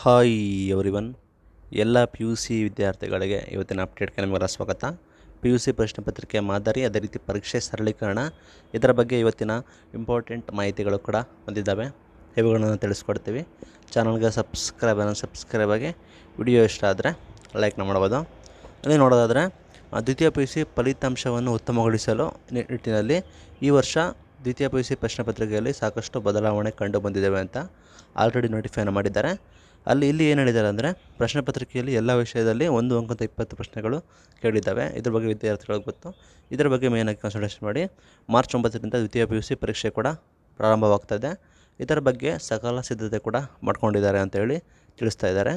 hi everyone ಎಲ್ಲ P U C ವಿದ್ಯಾರ್ಥಿಗಳಿಗೆ ಇವತ್ತಿನ ಅಪ್ಡೇಟ್ಗೆ ನಿಮಗೆಲ್ಲ ಸ್ವಾಗತ ಪಿ ಯು ಸಿ ಪ್ರಶ್ನೆ ಪತ್ರಿಕೆ ಮಾದರಿ ಅದೇ ರೀತಿ ಪರೀಕ್ಷೆ ಸರಳೀಕರಣ ಇದರ ಬಗ್ಗೆ ಇವತ್ತಿನ ಇಂಪಾರ್ಟೆಂಟ್ ಮಾಹಿತಿಗಳು ಕೂಡ ಬಂದಿದ್ದಾವೆ ಇವುಗಳನ್ನು ತಿಳಿಸ್ಕೊಡ್ತೀವಿ ಚಾನಲ್ಗೆ ಸಬ್ಸ್ಕ್ರೈಬ್ ಸಬ್ಸ್ಕ್ರೈಬ್ ಆಗಿ ವಿಡಿಯೋ ಇಷ್ಟ ಆದರೆ ಲೈಕ್ನ ಮಾಡ್ಬೋದು ಅಲ್ಲಿ ನೋಡೋದಾದರೆ ದ್ವಿತೀಯ ಪಿ ಯು ಸಿ ಫಲಿತಾಂಶವನ್ನು ಉತ್ತಮಗೊಳಿಸಲು ನಿಟ್ಟಿನಲ್ಲಿ ಈ ವರ್ಷ ದ್ವಿತೀಯ ಪಿ ಯು ಸಿ ಪ್ರಶ್ನೆ ಪತ್ರಿಕೆಯಲ್ಲಿ ಸಾಕಷ್ಟು ಬದಲಾವಣೆ ಕಂಡು ಬಂದಿದ್ದಾವೆ ಅಂತ ಆಲ್ರೆಡಿ ನೋಟಿಫೈನ ಮಾಡಿದ್ದಾರೆ ಅಲ್ಲಿ ಇಲ್ಲಿ ಏನು ಹೇಳಿದ್ದಾರೆ ಅಂದರೆ ಪ್ರಶ್ನೆ ಪತ್ರಿಕೆಯಲ್ಲಿ ಎಲ್ಲ ವಿಷಯದಲ್ಲಿ ಒಂದು ಅಂಕದ ಇಪ್ಪತ್ತು ಪ್ರಶ್ನೆಗಳು ಕೇಳಿದ್ದಾವೆ ಇದ್ರ ಬಗ್ಗೆ ವಿದ್ಯಾರ್ಥಿಗಳಿಗೆ ಗೊತ್ತು ಇದರ ಬಗ್ಗೆ ಮೇನಾಗಿ ಕನ್ಸಲ್ಟೇಷನ್ ಮಾಡಿ ಮಾರ್ಚ್ ಒಂಬತ್ತರಿಂದ ದ್ವಿತೀಯ ಪಿ ಯು ಸಿ ಪರೀಕ್ಷೆ ಕೂಡ ಪ್ರಾರಂಭವಾಗ್ತದೆ ಇದರ ಬಗ್ಗೆ ಸಕಾಲ ಸಿದ್ಧತೆ ಕೂಡ ಮಾಡ್ಕೊಂಡಿದ್ದಾರೆ ಅಂತೇಳಿ ತಿಳಿಸ್ತಾ ಇದ್ದಾರೆ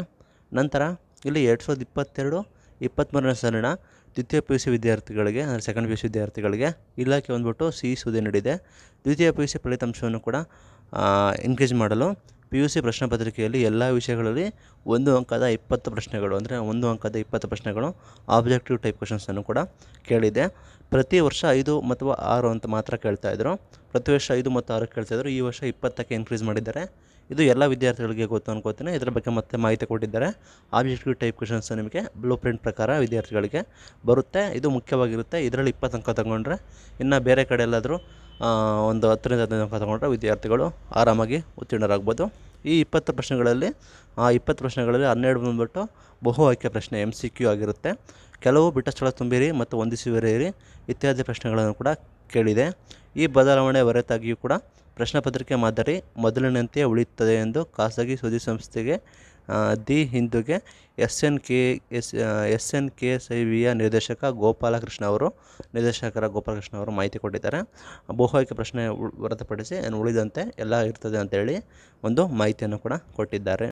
ನಂತರ ಇಲ್ಲಿ ಎರಡು ಸಾವಿರದ ಇಪ್ಪತ್ತೆರಡು ಇಪ್ಪತ್ತ್ಮೂರನೇ ಸಾಲಿನ ದ್ವಿತೀಯ ಪಿ ಯು ಸಿ ವಿದ್ಯಾರ್ಥಿಗಳಿಗೆ ಅಂದರೆ ಸೆಕೆಂಡ್ ಪಿ ಯು ಸಿ ವಿದ್ಯಾರ್ಥಿಗಳಿಗೆ ಇಲಾಖೆ ಬಂದ್ಬಿಟ್ಟು ಸಿ ಸುದ್ದಿ ನೀಡಿದೆ ದ್ವಿತೀಯ ಪಿ ಯು ಸಿ ಫಲಿತಾಂಶವನ್ನು ಕೂಡ ಇನ್ಕ್ರೀಸ್ ಮಾಡಲು ಪಿ ಯು ಸಿ ಪ್ರಶ್ನೆ ಪತ್ರಿಕೆಯಲ್ಲಿ ಎಲ್ಲ ವಿಷಯಗಳಲ್ಲಿ ಒಂದು ಅಂಕದ ಇಪ್ಪತ್ತು ಪ್ರಶ್ನೆಗಳು ಅಂದರೆ ಒಂದು ಅಂಕದ ಇಪ್ಪತ್ತು ಪ್ರಶ್ನೆಗಳು ಆಬ್ಜೆಕ್ಟಿವ್ ಟೈಪ್ ಕ್ವಶನ್ಸನ್ನು ಕೂಡ ಕೇಳಿದೆ ಪ್ರತಿ ವರ್ಷ ಐದು ಅಥವಾ ಆರು ಅಂತ ಮಾತ್ರ ಕೇಳ್ತಾಯಿದ್ರು ಪ್ರತಿ ವರ್ಷ ಐದು ಮತ್ತು ಆರು ಕೇಳ್ತಾಯಿದ್ರು ಈ ವರ್ಷ ಇಪ್ಪತ್ತಕ್ಕೆ ಇನ್ಕ್ರೀಸ್ ಮಾಡಿದ್ದಾರೆ ಇದು ಎಲ್ಲ ವಿದ್ಯಾರ್ಥಿಗಳಿಗೆ ಗೊತ್ತು ಅನ್ಕೋತೀನಿ ಇದರ ಬಗ್ಗೆ ಮತ್ತೆ ಮಾಹಿತಿ ಕೊಟ್ಟಿದ್ದಾರೆ ಆಬ್ಜೆಕ್ಟಿವ್ ಟೈಪ್ ಕ್ವಶನ್ಸ್ ನಿಮಗೆ ಬ್ಲೂ ಪ್ರಿಂಟ್ ಪ್ರಕಾರ ವಿದ್ಯಾರ್ಥಿಗಳಿಗೆ ಬರುತ್ತೆ ಇದು ಮುಖ್ಯವಾಗಿರುತ್ತೆ ಇದರಲ್ಲಿ ಇಪ್ಪತ್ತು ಅಂಕ ತಗೊಂಡ್ರೆ ಇನ್ನು ಬೇರೆ ಕಡೆ ಎಲ್ಲಾದರೂ ಒಂದು ಹತ್ತರಿಂದ ಹದಿನೈದು ಅಂಕ ತಗೊಂಡ್ರೆ ವಿದ್ಯಾರ್ಥಿಗಳು ಆರಾಮಾಗಿ ಉತ್ತೀರ್ಣರಾಗ್ಬೋದು ಈ ಇಪ್ಪತ್ತು ಪ್ರಶ್ನೆಗಳಲ್ಲಿ ಆ ಇಪ್ಪತ್ತು ಪ್ರಶ್ನೆಗಳಲ್ಲಿ ಹನ್ನೆರಡು ಬಂದುಬಿಟ್ಟು ಬಹು ಆಯ್ಕೆ ಪ್ರಶ್ನೆ ಎಮ್ ಸಿ ಕ್ಯೂ ಆಗಿರುತ್ತೆ ಕೆಲವು ಬಿಟ್ಟ ಸ್ಥಳ ತುಂಬಿರಿ ಮತ್ತು ಹೊಂದಿಸುವಿರಿ ಇತ್ಯಾದಿ ಪ್ರಶ್ನೆಗಳನ್ನು ಕೂಡ ಕೇಳಿದೆ ಈ ಬದಲಾವಣೆ ಹೊರತಾಗಿಯೂ ಕೂಡ ಪ್ರಶ್ನೆ ಪತ್ರಿಕೆ ಮಾದರಿ ಮೊದಲಿನಂತೆಯೇ ಉಳಿಯುತ್ತದೆ ಎಂದು ಖಾಸಗಿ ಸುದ್ದಿಸಂಸ್ಥೆಗೆ ದಿ ಹಿಂದೂಗೆ S N K S S N K C I ವಿಯ ನಿರ್ದೇಶಕ ಗೋಪಾಲಕೃಷ್ಣ ಅವರು ನಿರ್ದೇಶಕರ ಗೋಪಾಲಕೃಷ್ಣ ಅವರು ಮಾಹಿತಿ ಕೊಟ್ಟಿದ್ದಾರೆ ಬಹುಆಯ್ಕೆ ಪ್ರಶ್ನೆ ಹೊರತುಪಡಿಸಿ ಉಳಿದಂತೆ ಎಲ್ಲ ಇರ್ತದೆ ಅಂತೇಳಿ ಒಂದು ಮಾಹಿತಿಯನ್ನು ಕೂಡ ಕೊಟ್ಟಿದ್ದಾರೆ